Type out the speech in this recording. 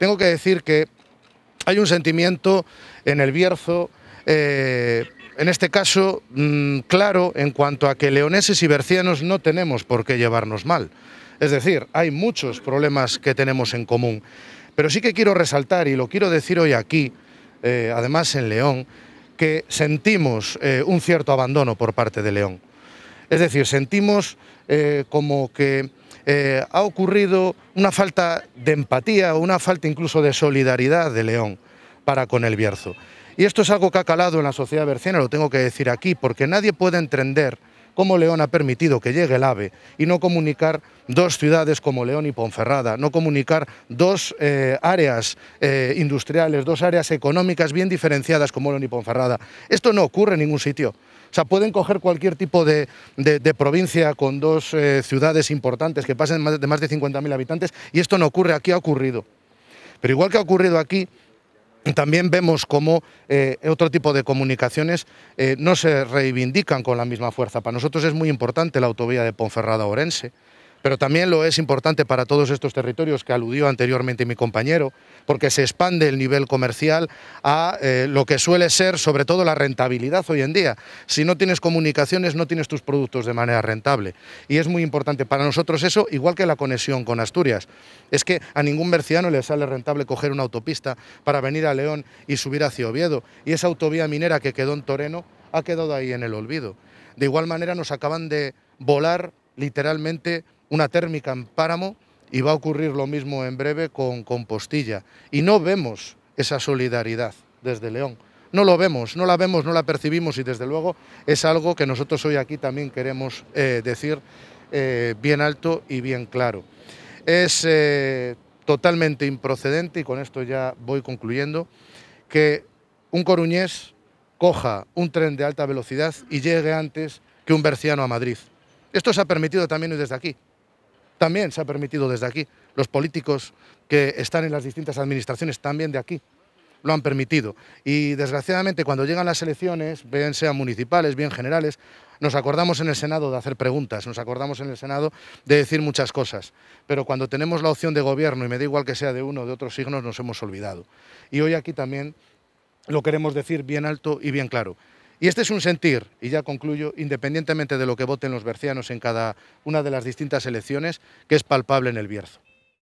tengo que decir que hay un sentimiento en el Bierzo, eh, en este caso, mm, claro, en cuanto a que leoneses y bercianos no tenemos por qué llevarnos mal. Es decir, hay muchos problemas que tenemos en común. Pero sí que quiero resaltar, y lo quiero decir hoy aquí, eh, además en León, que sentimos eh, un cierto abandono por parte de León. Es decir, sentimos como que eh, ha ocurrido una falta de empatía o una falta incluso de solidaridad de León para con el Bierzo. Y esto es algo que ha calado en la sociedad berciana, lo tengo que decir aquí, porque nadie puede entender cómo León ha permitido que llegue el AVE y no comunicar dos ciudades como León y Ponferrada, no comunicar dos eh, áreas eh, industriales, dos áreas económicas bien diferenciadas como León y Ponferrada. Esto no ocurre en ningún sitio. O sea, pueden coger cualquier tipo de, provincia con dos eh, ciudades importantes que pasen de, más de 50.000 habitantes y esto no ocurre, aquí ha ocurrido. Pero igual que ha ocurrido aquí, también vemos cómo eh, otro tipo de comunicaciones eh, no se reivindican con la misma fuerza. Para nosotros es muy importante la autovía de Ponferrada-Orense pero también lo es importante para todos estos territorios que aludió anteriormente mi compañero, porque se expande el nivel comercial a eh, lo que suele ser sobre todo la rentabilidad hoy en día. Si no tienes comunicaciones, no tienes tus productos de manera rentable. Y es muy importante para nosotros eso, igual que la conexión con Asturias. Es que a ningún merciano le sale rentable coger una autopista para venir a León y subir hacia Oviedo. Y esa autovía minera que quedó en Toreno ha quedado ahí en el olvido. De igual manera nos acaban de volar literalmente una térmica en páramo y va a ocurrir lo mismo en breve con Compostilla. Y no vemos esa solidaridad desde León. No lo vemos, no la vemos, no la percibimos y desde luego es algo que nosotros hoy aquí también queremos eh, decir eh, bien alto y bien claro. Es eh, totalmente improcedente, y con esto ya voy concluyendo, que un coruñés coja un tren de alta velocidad y llegue antes que un berciano a Madrid. Esto se ha permitido también desde aquí también se ha permitido desde aquí. Los políticos que están en las distintas administraciones también de aquí lo han permitido. Y desgraciadamente cuando llegan las elecciones, bien sean municipales, bien generales, nos acordamos en el Senado de hacer preguntas, nos acordamos en el Senado de decir muchas cosas, pero cuando tenemos la opción de gobierno, y me da igual que sea de uno o de otros signos, nos hemos olvidado. Y hoy aquí también lo queremos decir bien alto y bien claro. Y este es un sentir, y ya concluyo, independientemente de lo que voten los bercianos en cada una de las distintas elecciones, que es palpable en el Bierzo.